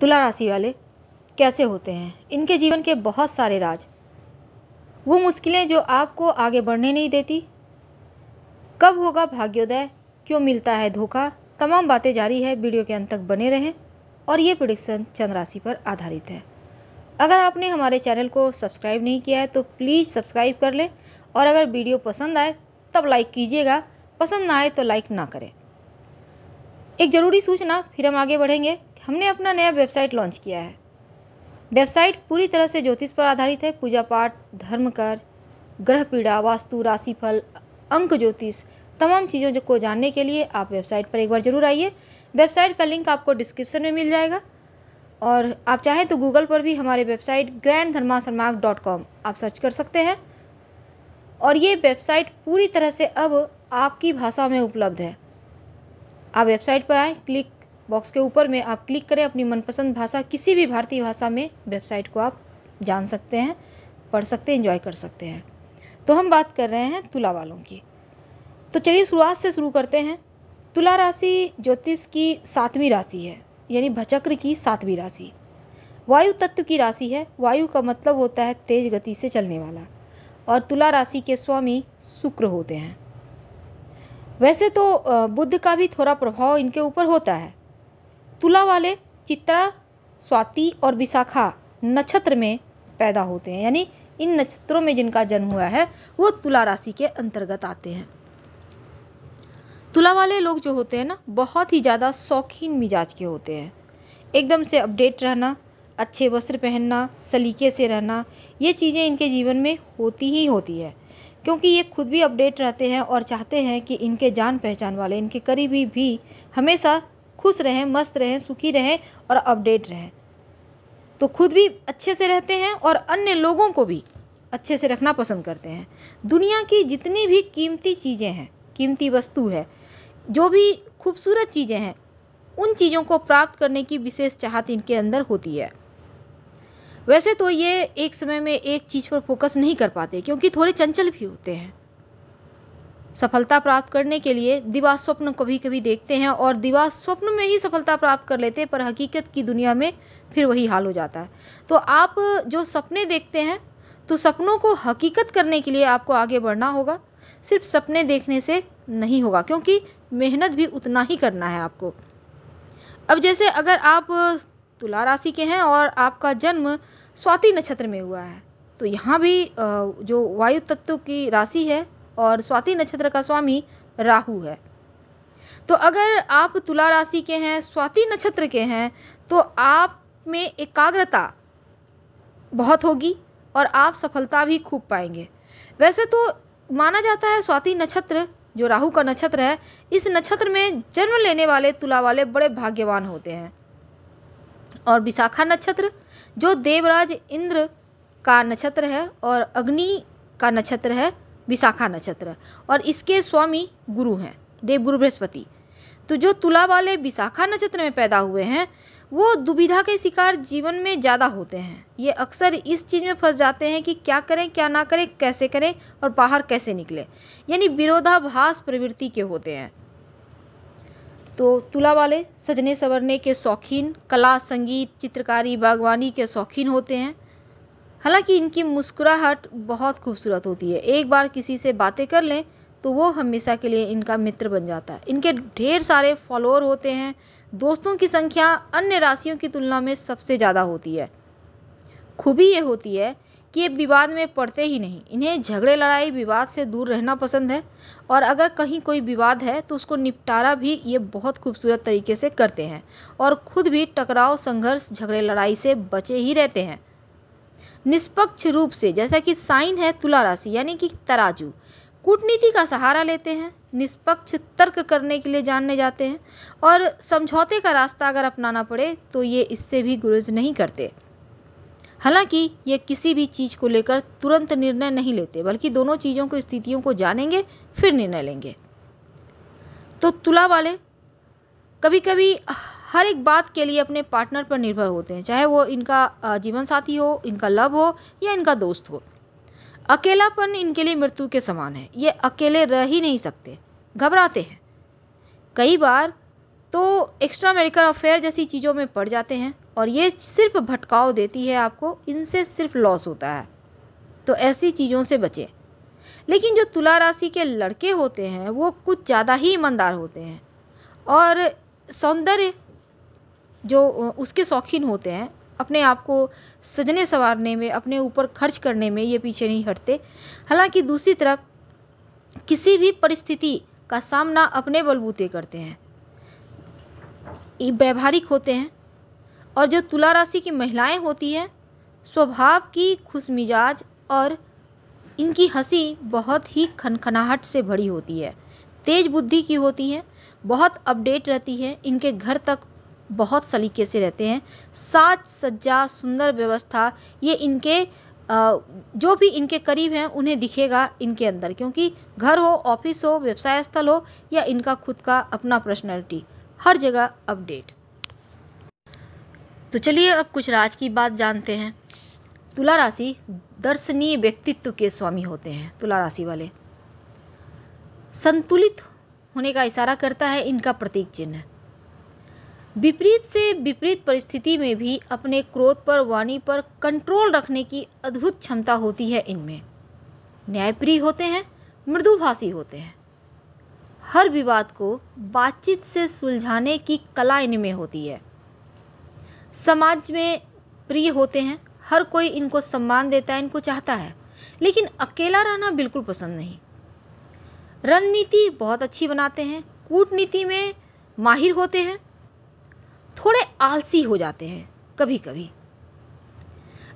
तुला राशि वाले कैसे होते हैं इनके जीवन के बहुत सारे राज वो मुश्किलें जो आपको आगे बढ़ने नहीं देती कब होगा भाग्योदय क्यों मिलता है धोखा तमाम बातें जारी है वीडियो के अंत तक बने रहें और ये प्रोडिक्शन चंद्र राशि पर आधारित है अगर आपने हमारे चैनल को सब्सक्राइब नहीं किया है तो प्लीज़ सब्सक्राइब कर लें और अगर वीडियो पसंद आए तब लाइक कीजिएगा पसंद ना आए तो लाइक ना करें एक ज़रूरी सूचना फिर हम आगे बढ़ेंगे हमने अपना नया वेबसाइट लॉन्च किया है वेबसाइट पूरी तरह से ज्योतिष पर आधारित है पूजा पाठ धर्म कर ग्रह पीड़ा वास्तु राशिफल अंक ज्योतिष तमाम चीज़ों को जानने के लिए आप वेबसाइट पर एक बार ज़रूर आइए वेबसाइट का लिंक आपको डिस्क्रिप्शन में मिल जाएगा और आप चाहें तो गूगल पर भी हमारे वेबसाइट ग्रैंड डॉट कॉम आप सर्च कर सकते हैं और ये वेबसाइट पूरी तरह से अब आपकी भाषा में उपलब्ध है आप वेबसाइट पर आएँ क्लिक बॉक्स के ऊपर में आप क्लिक करें अपनी मनपसंद भाषा किसी भी भारतीय भाषा में वेबसाइट को आप जान सकते हैं पढ़ सकते हैं इंजॉय कर सकते हैं तो हम बात कर रहे हैं तुला वालों की तो चलिए शुरुआत से शुरू करते हैं तुला राशि ज्योतिष की सातवीं राशि है यानी भचक्र की सातवीं राशि वायु तत्व की राशि है वायु का मतलब होता है तेज गति से चलने वाला और तुला राशि के स्वामी शुक्र होते हैं वैसे तो बुद्ध का भी थोड़ा प्रभाव इनके ऊपर होता है तुला वाले चित्रा स्वाति और विशाखा नक्षत्र में पैदा होते हैं यानी इन नक्षत्रों में जिनका जन्म हुआ है वो तुला राशि के अंतर्गत आते हैं तुला वाले लोग जो होते हैं ना बहुत ही ज़्यादा शौकीन मिजाज के होते हैं एकदम से अपडेट रहना अच्छे वस्त्र पहनना सलीके से रहना ये चीज़ें इनके जीवन में होती ही होती है क्योंकि ये खुद भी अपडेट रहते हैं और चाहते हैं कि इनके जान पहचान वाले इनके करीबी भी हमेशा खुश रहें मस्त रहें सुखी रहें और अपडेट रहें तो खुद भी अच्छे से रहते हैं और अन्य लोगों को भी अच्छे से रखना पसंद करते हैं दुनिया की जितनी भी कीमती चीज़ें हैं कीमती वस्तु है जो भी खूबसूरत चीज़ें हैं उन चीज़ों को प्राप्त करने की विशेष चाहत इनके अंदर होती है वैसे तो ये एक समय में एक चीज़ पर फोकस नहीं कर पाते क्योंकि थोड़े चंचल भी होते हैं सफलता प्राप्त करने के लिए दिवा स्वप्न कभी कभी देखते हैं और दिवा स्वप्न में ही सफलता प्राप्त कर लेते हैं पर हकीकत की दुनिया में फिर वही हाल हो जाता है तो आप जो सपने देखते हैं तो सपनों को हकीकत करने के लिए आपको आगे बढ़ना होगा सिर्फ सपने देखने से नहीं होगा क्योंकि मेहनत भी उतना ही करना है आपको अब जैसे अगर आप तुला राशि के हैं और आपका जन्म स्वाति नक्षत्र में हुआ है तो यहाँ भी जो वायु तत्व की राशि है और स्वाति नक्षत्र का स्वामी राहु है तो अगर आप तुला राशि के हैं स्वाति नक्षत्र के हैं तो आप में एकाग्रता बहुत होगी और आप सफलता भी खूब पाएंगे वैसे तो माना जाता है स्वाति नक्षत्र जो राहु का नक्षत्र है इस नक्षत्र में जन्म लेने वाले तुला वाले बड़े भाग्यवान होते हैं और विशाखा नक्षत्र जो देवराज इंद्र का नक्षत्र है और अग्नि का नक्षत्र है विशाखा नक्षत्र और इसके स्वामी गुरु हैं देवगुरु बृहस्पति तो जो तुला वाले विशाखा नक्षत्र में पैदा हुए हैं वो दुविधा के शिकार जीवन में ज़्यादा होते हैं ये अक्सर इस चीज़ में फंस जाते हैं कि क्या करें क्या ना करें कैसे करें और बाहर कैसे निकले यानी विरोधाभास प्रवृत्ति के होते हैं तो तुला वाले सजने संवरने के शौकीन कला संगीत चित्रकारी बागवानी के शौकीन होते हैं हालांकि इनकी मुस्कुराहट बहुत खूबसूरत होती है एक बार किसी से बातें कर लें तो वो हमेशा के लिए इनका मित्र बन जाता है इनके ढेर सारे फॉलोअर होते हैं दोस्तों की संख्या अन्य राशियों की तुलना में सबसे ज़्यादा होती है खूबी ये होती है कि ये विवाद में पड़ते ही नहीं इन्हें झगड़े लड़ाई विवाद से दूर रहना पसंद है और अगर कहीं कोई विवाद है तो उसको निपटारा भी ये बहुत खूबसूरत तरीके से करते हैं और खुद भी टकराव संघर्ष झगड़े लड़ाई से बचे ही रहते हैं निष्पक्ष रूप से जैसा कि साइन है तुला राशि यानी कि तराजू कूटनीति का सहारा लेते हैं निष्पक्ष तर्क करने के लिए जानने जाते हैं और समझौते का रास्ता अगर अपनाना पड़े तो ये इससे भी गुरेज नहीं करते हालांकि ये किसी भी चीज़ को लेकर तुरंत निर्णय नहीं लेते बल्कि दोनों चीज़ों को स्थितियों को जानेंगे फिर निर्णय लेंगे तो तुला वाले कभी कभी हर एक बात के लिए अपने पार्टनर पर निर्भर होते हैं चाहे वो इनका जीवन साथी हो इनका लव हो या इनका दोस्त हो अकेलापन इनके लिए मृत्यु के समान है ये अकेले रह ही नहीं सकते घबराते हैं कई बार तो एक्स्ट्रा मेडिकल अफेयर जैसी चीज़ों में पड़ जाते हैं और ये सिर्फ भटकाव देती है आपको इनसे सिर्फ लॉस होता है तो ऐसी चीज़ों से बचें लेकिन जो तुला राशि के लड़के होते हैं वो कुछ ज़्यादा ही ईमानदार होते हैं और सौंदर्य जो उसके शौकीन होते हैं अपने आप को सजने संवारने में अपने ऊपर खर्च करने में ये पीछे नहीं हटते हालांकि दूसरी तरफ किसी भी परिस्थिति का सामना अपने बलबूते करते हैं व्यवहारिक होते हैं और जो तुला राशि की महिलाएं होती हैं स्वभाव की खुश मिजाज और इनकी हंसी बहुत ही खनखनाहट से भरी होती है तेज बुद्धि की होती हैं बहुत अपडेट रहती हैं इनके घर तक बहुत सलीके से रहते हैं साज सज्जा सुंदर व्यवस्था ये इनके जो भी इनके करीब हैं उन्हें दिखेगा इनके अंदर क्योंकि घर हो ऑफिस हो व्यवसाय स्थल हो या इनका खुद का अपना पर्सनैलिटी हर जगह अपडेट तो चलिए अब कुछ राज की बात जानते हैं तुला राशि दर्शनीय व्यक्तित्व के स्वामी होते हैं तुला राशि वाले संतुलित होने का इशारा करता है इनका प्रतीक चिन्ह विपरीत से विपरीत परिस्थिति में भी अपने क्रोध पर वाणी पर कंट्रोल रखने की अद्भुत क्षमता होती है इनमें न्यायप्रिय होते हैं मृदुभाषी होते हैं हर विवाद को बातचीत से सुलझाने की कला इनमें होती है समाज में प्रिय होते हैं हर कोई इनको सम्मान देता है इनको चाहता है लेकिन अकेला रहना बिल्कुल पसंद नहीं रणनीति बहुत अच्छी बनाते हैं कूटनीति में माहिर होते हैं थोड़े आलसी हो जाते हैं कभी कभी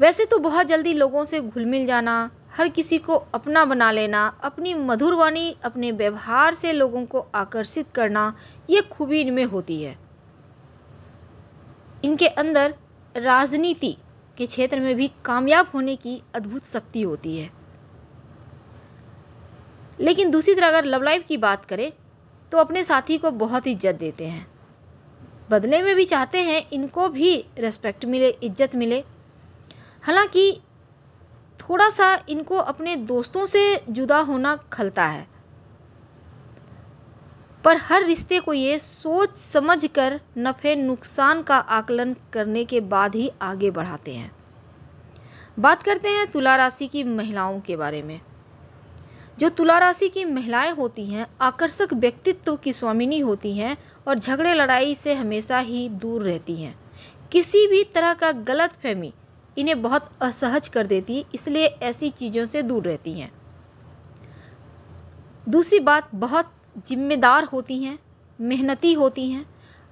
वैसे तो बहुत जल्दी लोगों से घुल मिल जाना हर किसी को अपना बना लेना अपनी मधुर वाणी अपने व्यवहार से लोगों को आकर्षित करना ये खूबी इनमें होती है इनके अंदर राजनीति के क्षेत्र में भी कामयाब होने की अद्भुत शक्ति होती है लेकिन दूसरी तरह अगर लव लाइफ की बात करें तो अपने साथी को बहुत इज्जत देते हैं बदले में भी चाहते हैं इनको भी रेस्पेक्ट मिले इज्जत मिले हालांकि थोड़ा सा इनको अपने दोस्तों से जुदा होना खलता है पर हर रिश्ते को ये सोच समझ कर नफ़े नुकसान का आकलन करने के बाद ही आगे बढ़ाते हैं बात करते हैं तुला राशि की महिलाओं के बारे में जो तुला राशि की महिलाएं होती हैं आकर्षक व्यक्तित्व की स्वामिनी होती हैं और झगड़े लड़ाई से हमेशा ही दूर रहती हैं किसी भी तरह का गलत फहमी इन्हें बहुत असहज कर देती है इसलिए ऐसी चीज़ों से दूर रहती हैं दूसरी बात बहुत ज़िम्मेदार होती हैं मेहनती होती हैं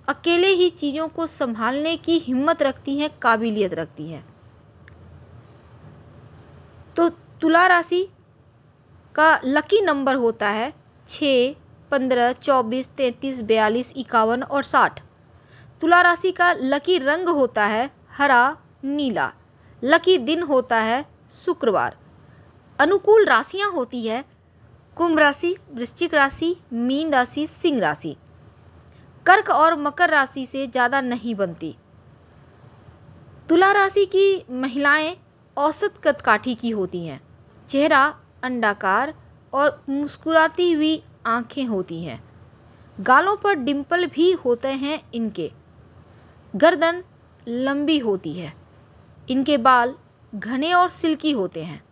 अकेले ही चीज़ों को संभालने की हिम्मत रखती हैं काबिलियत रखती है तो तुला राशि का लकी नंबर होता है छः पंद्रह चौबीस तैंतीस बयालीस इक्यावन और साठ तुला राशि का लकी रंग होता है हरा नीला लकी दिन होता है शुक्रवार अनुकूल राशियां होती है कुंभ राशि वृश्चिक राशि मीन राशि सिंह राशि कर्क और मकर राशि से ज़्यादा नहीं बनती तुला राशि की महिलाएं औसत कदकाठी की होती हैं चेहरा अंडाकार और मुस्कुराती हुई आंखें होती हैं गालों पर डिम्पल भी होते हैं इनके गर्दन लंबी होती है इनके बाल घने और सिल्की होते हैं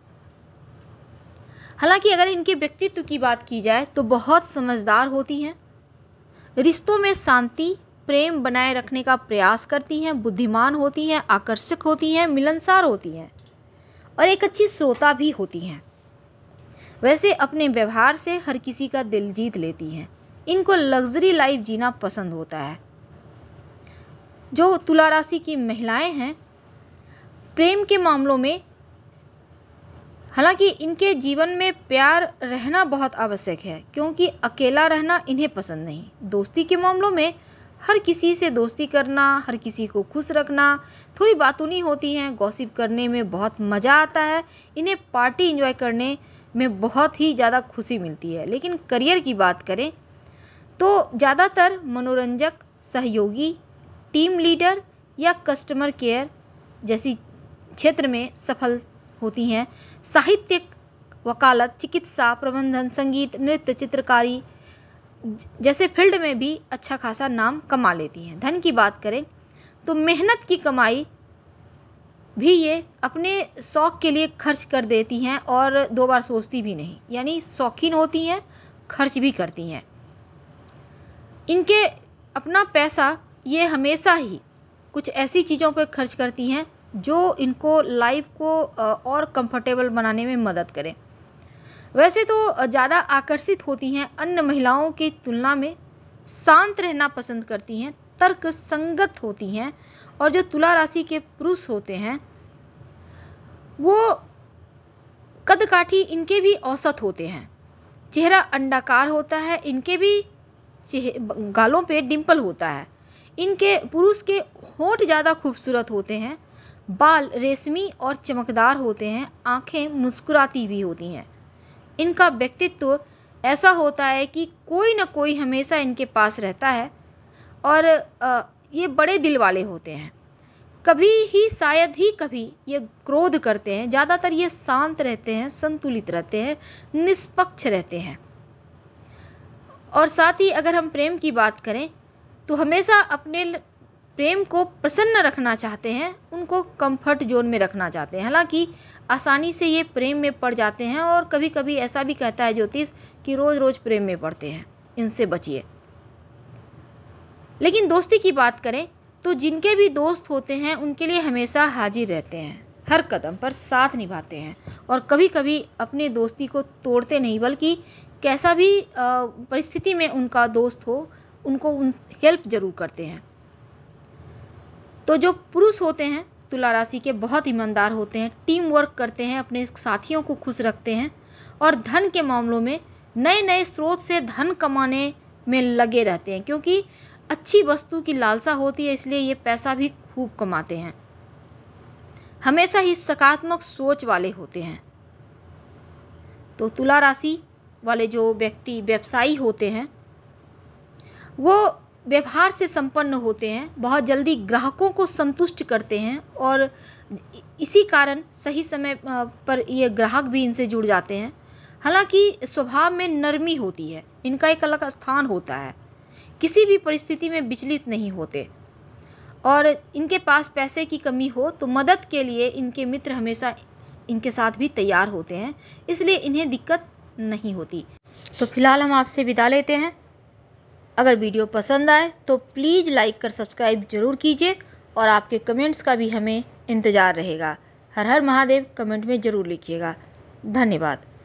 हालांकि अगर इनके व्यक्तित्व की बात की जाए तो बहुत समझदार होती हैं रिश्तों में शांति प्रेम बनाए रखने का प्रयास करती हैं बुद्धिमान होती हैं आकर्षक होती हैं मिलनसार होती हैं और एक अच्छी श्रोता भी होती हैं वैसे अपने व्यवहार से हर किसी का दिल जीत लेती हैं इनको लग्जरी लाइफ जीना पसंद होता है जो तुला राशि की महिलाएं हैं प्रेम के मामलों में हालांकि इनके जीवन में प्यार रहना बहुत आवश्यक है क्योंकि अकेला रहना इन्हें पसंद नहीं दोस्ती के मामलों में हर किसी से दोस्ती करना हर किसी को खुश रखना थोड़ी बातूनी होती हैं गॉसिप करने में बहुत मज़ा आता है इन्हें पार्टी इंजॉय करने में बहुत ही ज़्यादा खुशी मिलती है लेकिन करियर की बात करें तो ज़्यादातर मनोरंजक सहयोगी टीम लीडर या कस्टमर केयर जैसी क्षेत्र में सफल होती हैं साहित्यिक वकालत चिकित्सा प्रबंधन संगीत नृत्य चित्रकारी जैसे फील्ड में भी अच्छा खासा नाम कमा लेती हैं धन की बात करें तो मेहनत की कमाई भी ये अपने शौक़ के लिए खर्च कर देती हैं और दो बार सोचती भी नहीं यानी शौकीन होती हैं खर्च भी करती हैं इनके अपना पैसा ये हमेशा ही कुछ ऐसी चीज़ों पर खर्च करती हैं जो इनको लाइफ को और कंफर्टेबल बनाने में मदद करें वैसे तो ज़्यादा आकर्षित होती हैं अन्य महिलाओं की तुलना में शांत रहना पसंद करती हैं तर्क संगत होती हैं और जो तुला राशि के पुरुष होते हैं वो कदकाठी इनके भी औसत होते हैं चेहरा अंडाकार होता है इनके भी गालों पे डिम्पल होता है इनके पुरुष के होंठ ज़्यादा खूबसूरत होते हैं बाल रेशमी और चमकदार होते हैं आँखें मुस्कुराती भी होती हैं इनका व्यक्तित्व ऐसा होता है कि कोई ना कोई हमेशा इनके पास रहता है और ये बड़े दिल वाले होते हैं कभी ही शायद ही कभी ये क्रोध करते हैं ज़्यादातर ये शांत रहते हैं संतुलित रहते हैं निष्पक्ष रहते हैं और साथ ही अगर हम प्रेम की बात करें तो हमेशा अपने प्रेम को प्रसन्न रखना चाहते हैं उनको कंफर्ट जोन में रखना चाहते हैं हालांकि आसानी से ये प्रेम में पड़ जाते हैं और कभी कभी ऐसा भी कहता है ज्योतिष कि रोज़ रोज़ प्रेम में पड़ते हैं इनसे बचिए लेकिन दोस्ती की बात करें तो जिनके भी दोस्त होते हैं उनके लिए हमेशा हाजिर रहते हैं हर कदम पर साथ निभाते हैं और कभी कभी अपने दोस्ती को तोड़ते नहीं बल्कि कैसा भी परिस्थिति में उनका दोस्त हो उनको उन हेल्प ज़रूर करते हैं तो जो पुरुष होते हैं तुला राशि के बहुत ईमानदार होते हैं टीम वर्क करते हैं अपने साथियों को खुश रखते हैं और धन के मामलों में नए नए स्रोत से धन कमाने में लगे रहते हैं क्योंकि अच्छी वस्तु की लालसा होती है इसलिए ये पैसा भी खूब कमाते हैं हमेशा ही सकारात्मक सोच वाले होते हैं तो तुला राशि वाले जो व्यक्ति व्यवसायी होते हैं वो व्यवहार से संपन्न होते हैं बहुत जल्दी ग्राहकों को संतुष्ट करते हैं और इसी कारण सही समय पर ये ग्राहक भी इनसे जुड़ जाते हैं हालांकि स्वभाव में नरमी होती है इनका एक अलग स्थान होता है किसी भी परिस्थिति में विचलित नहीं होते और इनके पास पैसे की कमी हो तो मदद के लिए इनके मित्र हमेशा इनके साथ भी तैयार होते हैं इसलिए इन्हें दिक्कत नहीं होती तो फिलहाल हम आपसे विदा लेते हैं अगर वीडियो पसंद आए तो प्लीज़ लाइक कर सब्सक्राइब ज़रूर कीजिए और आपके कमेंट्स का भी हमें इंतज़ार रहेगा हर हर महादेव कमेंट में ज़रूर लिखिएगा धन्यवाद